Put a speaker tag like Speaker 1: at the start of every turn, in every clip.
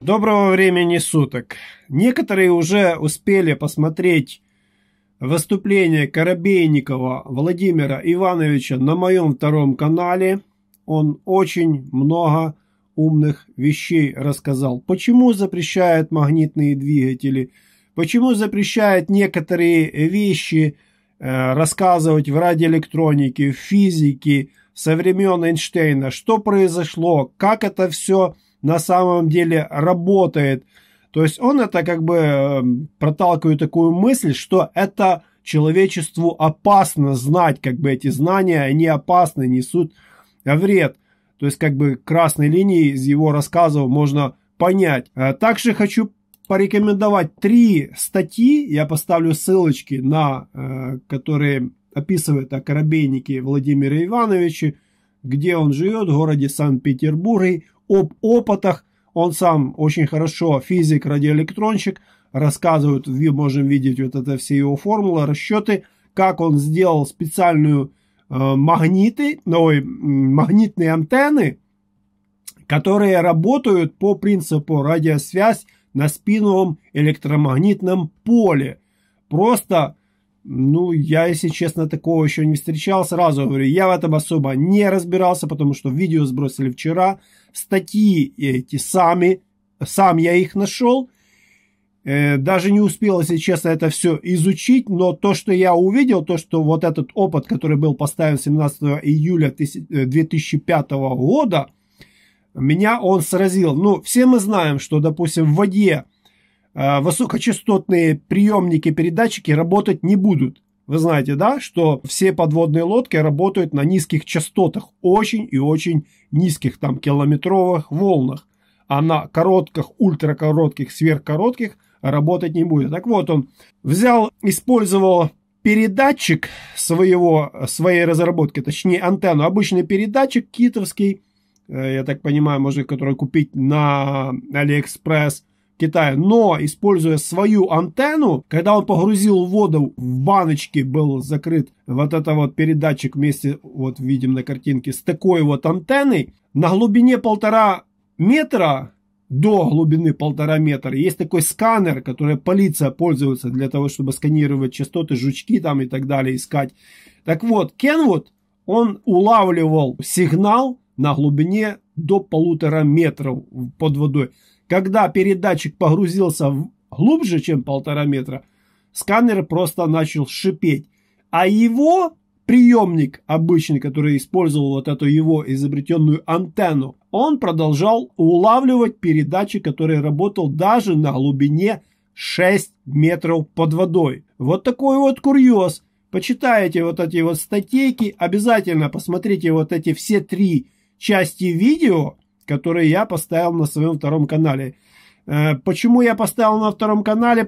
Speaker 1: Доброго времени суток. Некоторые уже успели посмотреть выступление Коробейникова Владимира Ивановича на моем втором канале. Он очень много умных вещей рассказал. Почему запрещают магнитные двигатели? Почему запрещают некоторые вещи – Э, рассказывать в радиоэлектронике, в физике со времен Эйнштейна, что произошло, как это все на самом деле работает. То есть он это как бы э, проталкивает такую мысль, что это человечеству опасно знать, как бы эти знания, они опасны, несут вред. То есть как бы красной линии из его рассказов можно понять. Э, также хочу порекомендовать три статьи, я поставлю ссылочки на, э, которые описывает о корабейнике Владимира Ивановича где он живет, в городе Санкт-Петербурге, об опытах. Он сам очень хорошо физик, радиоэлектронщик, рассказывает, можем видеть вот это все его формулы, расчеты, как он сделал специальную э, магниты, ну, ой, магнитные антенны, которые работают по принципу радиосвязь на спиновом электромагнитном поле. Просто, ну, я, если честно, такого еще не встречал. Сразу говорю, я в этом особо не разбирался, потому что видео сбросили вчера. Статьи эти сами, сам я их нашел. Э, даже не успел, если честно, это все изучить, но то, что я увидел, то, что вот этот опыт, который был поставлен 17 июля 2005 э, года – меня он сразил. Ну, все мы знаем, что, допустим, в воде э, высокочастотные приемники-передатчики работать не будут. Вы знаете, да, что все подводные лодки работают на низких частотах, очень и очень низких, там, километровых волнах. А на коротких, ультракоротких, сверхкоротких работать не будет. Так вот, он взял, использовал передатчик своего, своей разработки, точнее антенну, обычный передатчик китовский, Э, я так понимаю, можно которые купить на Алиэкспресс Китая, но используя свою антенну, когда он погрузил воду в баночки, был закрыт вот это вот передатчик вместе, вот видим на картинке, с такой вот антенной, на глубине полтора метра до глубины полтора метра. Есть такой сканер, который полиция пользуется для того, чтобы сканировать частоты, жучки там и так далее искать. Так вот, Кенвуд, он улавливал сигнал на глубине до полутора метров под водой. Когда передатчик погрузился глубже, чем полтора метра, сканер просто начал шипеть. А его приемник обычный, который использовал вот эту его изобретенную антенну, он продолжал улавливать передачи, который работал даже на глубине 6 метров под водой. Вот такой вот курьез. Почитайте вот эти вот статейки, обязательно посмотрите вот эти все три части видео, которые я поставил на своем втором канале. Э, почему я поставил на втором канале?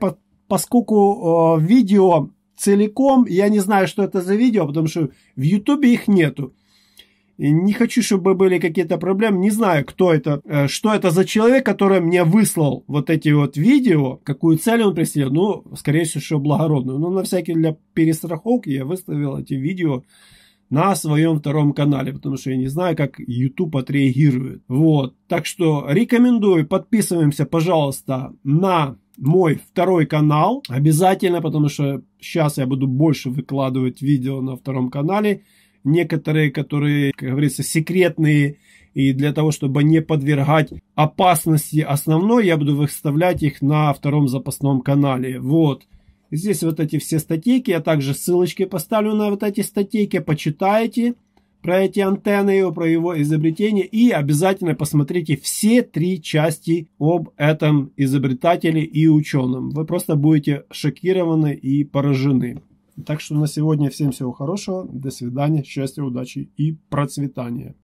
Speaker 1: Поскольку видео целиком, я не знаю, что это за видео, потому что в Ютубе их нету. Не хочу, чтобы были какие-то проблемы. Не знаю, кто это, э, что это за человек, который мне выслал вот эти вот видео, какую цель он преследует. Ну, скорее всего, что благородную. Но на всякий для перестраховки я выставил эти видео на своем втором канале, потому что я не знаю, как YouTube отреагирует. Вот. Так что рекомендую, подписываемся, пожалуйста, на мой второй канал обязательно, потому что сейчас я буду больше выкладывать видео на втором канале. Некоторые, которые, как говорится, секретные, и для того, чтобы не подвергать опасности основной, я буду выставлять их на втором запасном канале. Вот. Здесь вот эти все статейки, я также ссылочки поставлю на вот эти статейки, почитайте про эти антенны, и про его изобретение и обязательно посмотрите все три части об этом изобретателе и ученом. Вы просто будете шокированы и поражены. Так что на сегодня всем всего хорошего, до свидания, счастья, удачи и процветания.